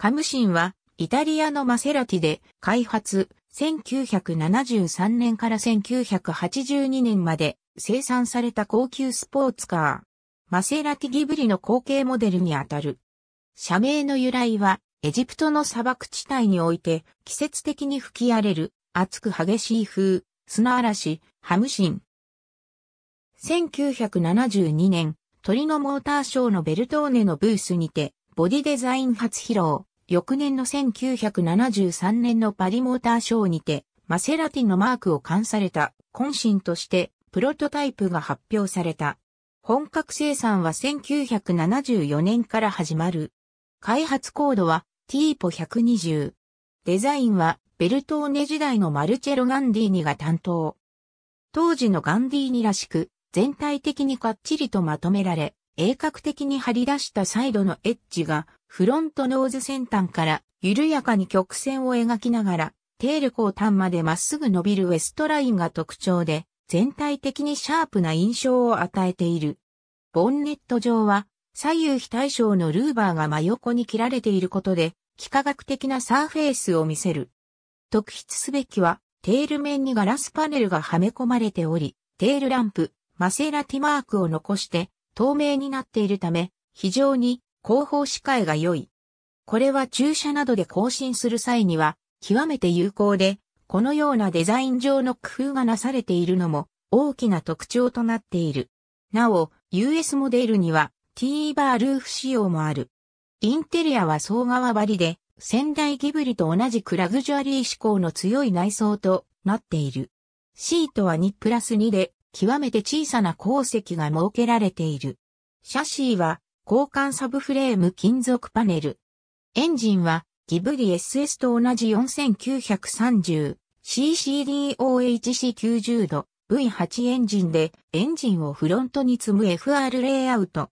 カムシンは、イタリアのマセラティで開発、1973年から1982年まで生産された高級スポーツカー。マセラティギブリの後継モデルにあたる。社名の由来は、エジプトの砂漠地帯において季節的に吹き荒れる、暑く激しい風、砂嵐、ハムシン。1972年、鳥のモーターショーのベルトーネのブースにて、ボディデザイン初披露。翌年の1973年のパリモーターショーにて、マセラティのマークを冠された、渾身として、プロトタイプが発表された。本格生産は1974年から始まる。開発コードは t ポ120。デザインはベルトーネ時代のマルチェロ・ガンディーニが担当。当時のガンディーニらしく、全体的にかっちりとまとめられ、鋭角的に張り出したサイドのエッジが、フロントノーズ先端から緩やかに曲線を描きながら、テール後端までまっすぐ伸びるウエストラインが特徴で、全体的にシャープな印象を与えている。ボンネット上は、左右非対称のルーバーが真横に切られていることで、幾何学的なサーフェイスを見せる。特筆すべきは、テール面にガラスパネルがはめ込まれており、テールランプ、マセラティマークを残して、透明になっているため、非常に後方視界が良い。これは駐車などで更新する際には、極めて有効で、このようなデザイン上の工夫がなされているのも大きな特徴となっている。なお、US モデルには T バールーフ仕様もある。インテリアは総側張りで、仙台ギブリと同じクラグジュアリー志向の強い内装となっている。シートは2プラス2で極めて小さな鉱石が設けられている。シャシーは、交換サブフレーム金属パネル。エンジンは、ギブリ SS と同じ 4930CCDOHC90 度 V8 エンジンで、エンジンをフロントに積む FR レイアウト。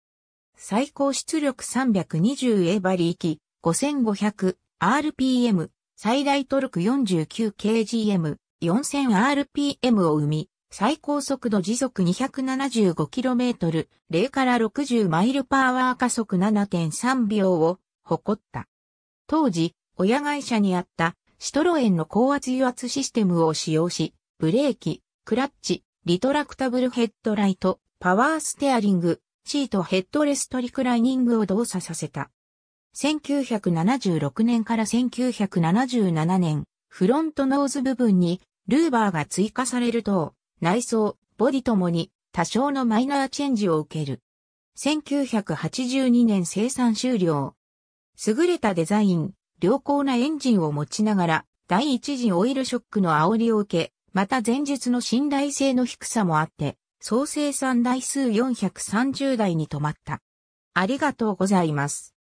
最高出力 320A 馬力、5500RPM、最大トルク 49kgm、4000rpm を生み、最高速度時速 275km、0から60マイルパワー加速7.3秒を誇った。当時、親会社にあったシトロエンの高圧油圧システムを使用し、ブレーキ、クラッチ、リトラクタブルヘッドライト、パワーステアリング、シートヘッドレストリクライニングを動作させた。1976年から1977年、フロントノーズ部分にルーバーが追加されると、内装、ボディともに多少のマイナーチェンジを受ける。1982年生産終了。優れたデザイン、良好なエンジンを持ちながら、第一次オイルショックの煽りを受け、また前述の信頼性の低さもあって、総生産台数430台に止まった。ありがとうございます。